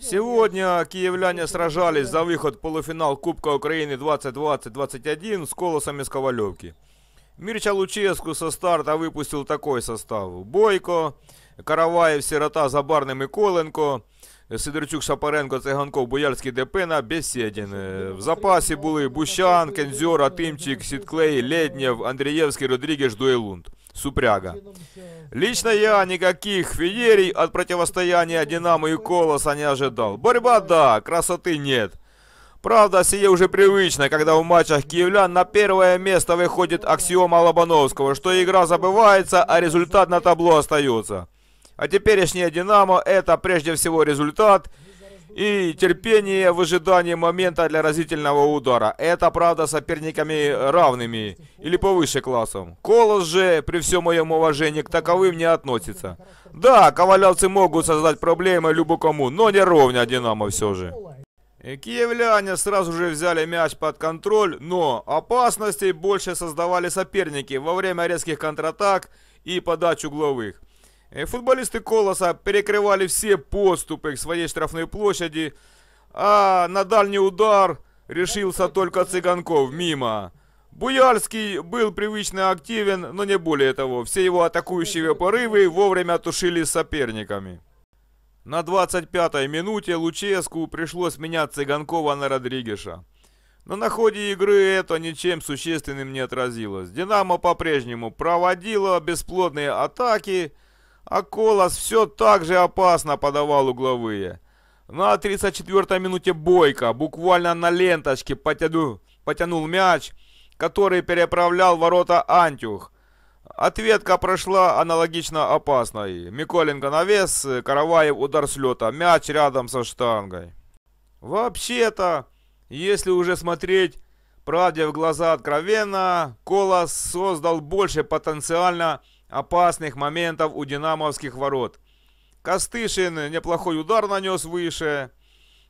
Сегодня киевляне сражались за выход в полуфинал Кубка Украины 2020-21 с колосами с Ковалевки. Мирча Луческу со старта выпустил такой состав. Бойко, Караваєв, Сирота, Забарний Миколенко, Сидорчук, Шапаренко, Циганков, Бояльський, Депена, Бесєдін. В запасі були Бущан, Кензьора, Тимчик, Сітклей, Леднєв, Андрієвський, Родрігеш, Дуелунд. Супряга. Лично я никаких феерий от противостояния Динамо и Колоса не ожидал. Борьба да, красоты нет. Правда, сие уже привычно, когда в матчах киевлян на первое место выходит аксиома Лобановского, что игра забывается, а результат на табло остается. А теперешнее «Динамо» — это прежде всего результат — и терпение в ожидании момента для разительного удара. Это, правда, соперниками равными или повыше классом. Колос же, при всем моем уважении, к таковым не относится. Да, ковалявцы могут создать проблемы любому, но не ровня Динамо все же. Э, киевляне сразу же взяли мяч под контроль, но опасностей больше создавали соперники во время резких контратак и подач угловых. Э, футболисты Колоса перекрывали все подступы к своей штрафной площади, а на дальний удар решился только Цыганков мимо. Буяльский был привычно активен, но не более того. Все его атакующие порывы вовремя тушили соперниками. На 25-й минуте Луческу пришлось менять Цыганкова на Родригеша. Но на ходе игры это ничем существенным не отразилось. «Динамо» по-прежнему проводило бесплодные атаки, а Колос все так же опасно подавал угловые. На 34-й минуте Бойко буквально на ленточке потянул, потянул мяч, который переправлял ворота Антюх. Ответка прошла аналогично опасной. Миколенко навес, Караваев удар с лета, мяч рядом со штангой. Вообще-то, если уже смотреть правде в глаза откровенно, Колос создал больше потенциально опасных моментов у динамовских ворот. Костышин неплохой удар нанес выше.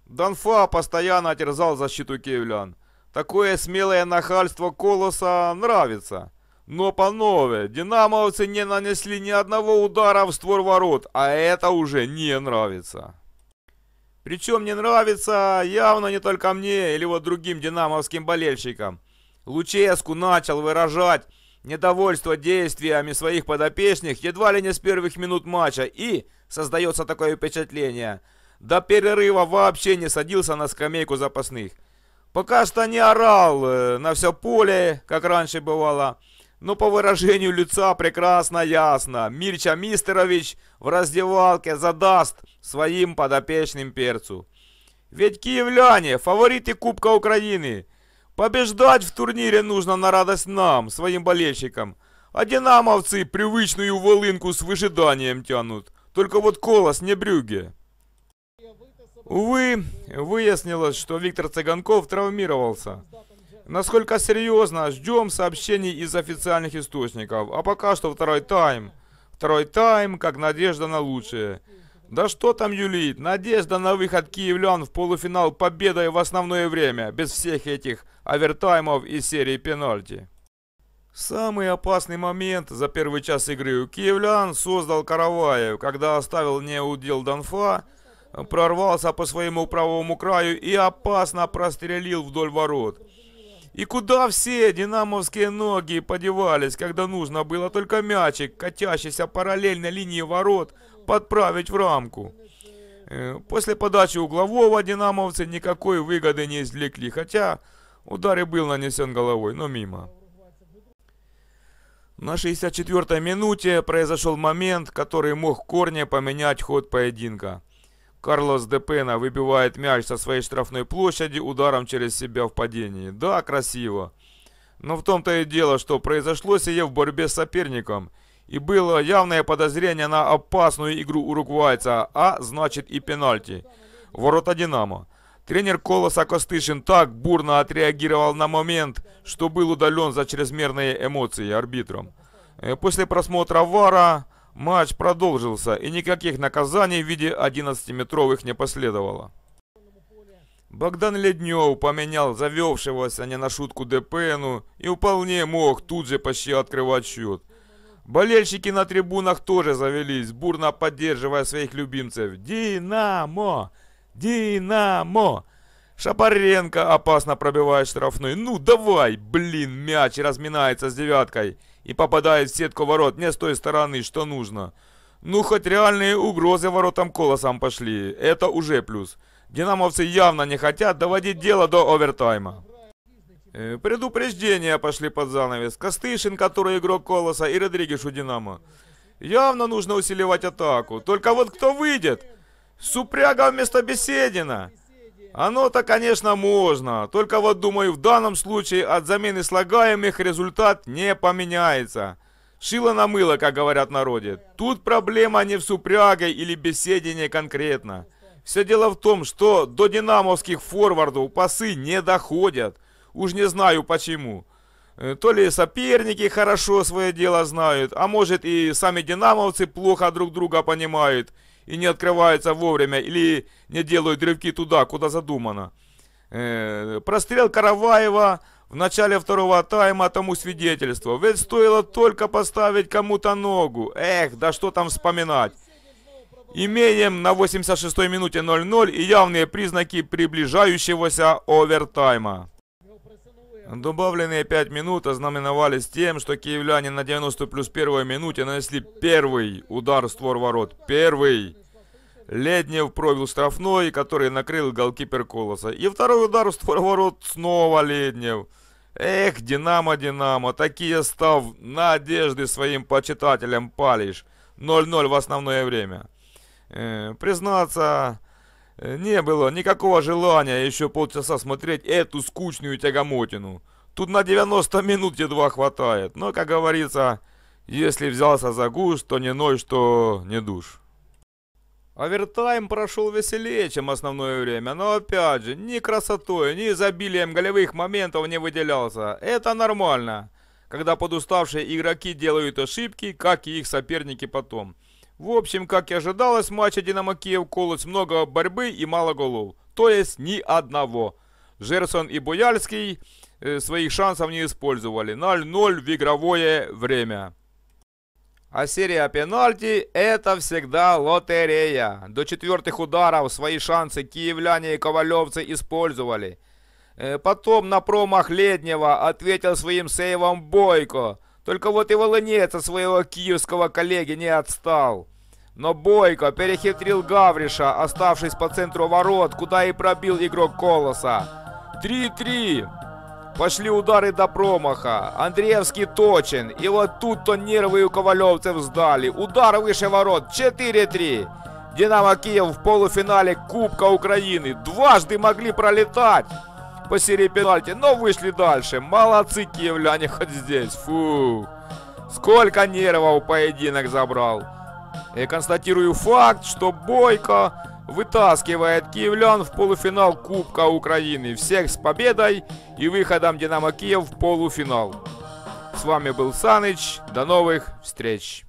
Донфа постоянно терзал защиту киевлян. Такое смелое нахальство Колоса нравится. Но, по панове, динамовцы не нанесли ни одного удара в створ ворот, а это уже не нравится. Причем не нравится явно не только мне или вот другим динамовским болельщикам. Луческу начал выражать недовольство действиями своих подопечных едва ли не с первых минут матча и, создается такое впечатление, до перерыва вообще не садился на скамейку запасных. Пока что не орал э, на все поле, как раньше бывало, но по выражению лица прекрасно ясно, Мирча Мистерович в раздевалке задаст своим подопечным перцу. Ведь киевляне – фавориты Кубка Украины – Побеждать в турнире нужно на радость нам, своим болельщикам. А динамовцы привычную волынку с выжиданием тянут. Только вот Колос не брюги. Увы, выяснилось, что Виктор Цыганков травмировался. Насколько серьезно, ждем сообщений из официальных источников. А пока что второй тайм. Второй тайм, как надежда на лучшее. Да что там юлит? Надежда на выход киевлян в полуфинал победой в основное время, без всех этих овертаймов и серии пенальти. Самый опасный момент за первый час игры у киевлян создал Караваев, когда оставил неудел Донфа, прорвался по своему правому краю и опасно прострелил вдоль ворот. И куда все динамовские ноги подевались, когда нужно было только мячик, катящийся параллельно линии ворот – подправить в рамку. Э, после подачи углового динамовцы никакой выгоды не извлекли, хотя удар и был нанесен головой, но мимо. На 64-й минуте произошел момент, который мог корня поменять ход поединка. Карлос Депена выбивает мяч со своей штрафной площади ударом через себя в падении. Да, красиво. Но в том-то и дело, что произошло сие в борьбе с соперником, и было явное подозрение на опасную игру уругвайца, а значит и пенальти. Ворота «Динамо». Тренер Колоса Костышин так бурно отреагировал на момент, что был удален за чрезмерные эмоции арбитром. Э, после просмотра ВАРа матч продолжился, и никаких наказаний в виде 11-метровых не последовало. Богдан Леднев поменял завелшегося не на шутку ДПНу и вполне мог тут же почти открывать счет. Болельщики на трибунах тоже завелись, бурно поддерживая своих любимцев. «Динамо! Динамо!» Шапаренко опасно пробивает штрафной. «Ну давай! Блин, мяч разминается с девяткой и попадает в сетку ворот не с той стороны, что нужно». Ну, хоть реальные угрозы воротам колосом пошли. Это уже плюс. Динамовцы явно не хотят доводить дело до овертайма. Э, предупреждения пошли под занавес. Костышин, который игрок Колоса, и Родригеш у Динамо. Явно нужно усиливать атаку. Только вот кто выйдет? Супряга вместо Беседина. Оно-то, конечно, можно. Только вот, думаю, в данном случае от замены слагаемых результат не поменяется. Шило на мыло, как говорят народе. Тут проблема не в супряге или беседине конкретно. Все дело в том, что до динамовских форвардов пасы не доходят. Уж не знаю почему. Э, то ли соперники хорошо свое дело знают, а может и сами динамовцы плохо друг друга понимают и не открываются вовремя или не делают рывки туда, куда задумано. Э, прострел Караваева в начале второго тайма тому свидетельство. Ведь стоило только поставить кому-то ногу. Эх, да что там вспоминать. Имеем на 86-й минуте 0-0 и явные признаки приближающегося овертайма. Добавленные 5 минут ознаменовались тем, что киевляне на 90 плюс первой минуте нанесли первый удар в створ ворот. Первый! Леднев провел штрафной, который накрыл голкипер Колоса. И второй удар в створ ворот снова Леднев. Эх, Динамо, Динамо, такие став надежды своим почитателям палишь. 0-0 в основное время. Э, признаться, не было никакого желания еще полчаса смотреть эту скучную тягомотину. Тут на 90 минут едва хватает. Но, как говорится, если взялся за гуш, то не ночь, что не душ. Овертайм прошел веселее, чем основное время, но опять же, ни красотой, ни изобилием голевых моментов не выделялся. Это нормально, когда подуставшие игроки делают ошибки, как и их соперники потом. В общем, как и ожидалось, матча «Динамо Киев» колоть много борьбы и мало голов. То есть ни одного. Жерсон и Буяльский э, своих шансов не использовали. 0-0 в игровое время. А серия пенальти – это всегда лотерея. До четвертых ударов свои шансы киевляне и ковалевцы использовали. Э, потом на промах Леднева ответил своим сейвом Бойко. Только вот и Волынец от своего киевского коллеги не отстал. Но Бойко перехитрил Гавриша, оставшись по центру ворот, куда и пробил игрок Колоса. 3-3! Пошли удары до промаха. Андреевский точен. И вот тут-то нервы у ковалевцев сдали. Удар выше ворот. 4-3. Динамо Киев в полуфинале Кубка Украины. Дважды могли пролетать по серии пенальти, но вышли дальше. Молодцы киевляне хоть здесь. Фу. Сколько нервов поединок забрал. Констатирую факт, что Бойко вытаскивает киевлян в полуфинал Кубка Украины. Всех с победой и выходом Динамо Киев в полуфинал. С вами был Саныч. До новых встреч.